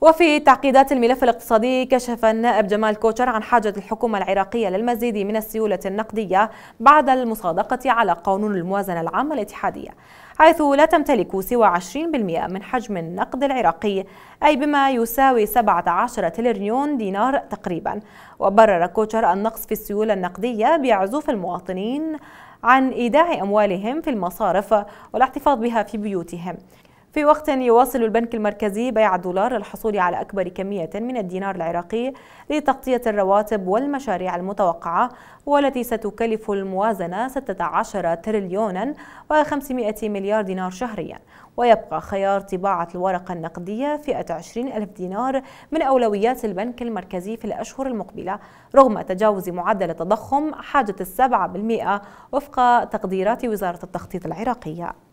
وفي تعقيدات الملف الاقتصادي كشف النائب جمال كوتشر عن حاجة الحكومة العراقية للمزيد من السيولة النقدية بعد المصادقة على قانون الموازنة العامة الاتحادية حيث لا تمتلك سوى 20% من حجم النقد العراقي أي بما يساوي 17 تريليون دينار تقريبا وبرر كوتشر النقص في السيولة النقدية بعزوف المواطنين عن إيداع أموالهم في المصارف والاحتفاظ بها في بيوتهم في وقت يواصل البنك المركزي بيع الدولار للحصول على أكبر كمية من الدينار العراقي لتغطية الرواتب والمشاريع المتوقعة والتي ستكلف الموازنة 16 تريليونا و500 مليار دينار شهريا ويبقى خيار طباعة الورقة النقدية فئة 20 ألف دينار من أولويات البنك المركزي في الأشهر المقبلة رغم تجاوز معدل التضخم حاجة السبعة بالمئة وفق تقديرات وزارة التخطيط العراقية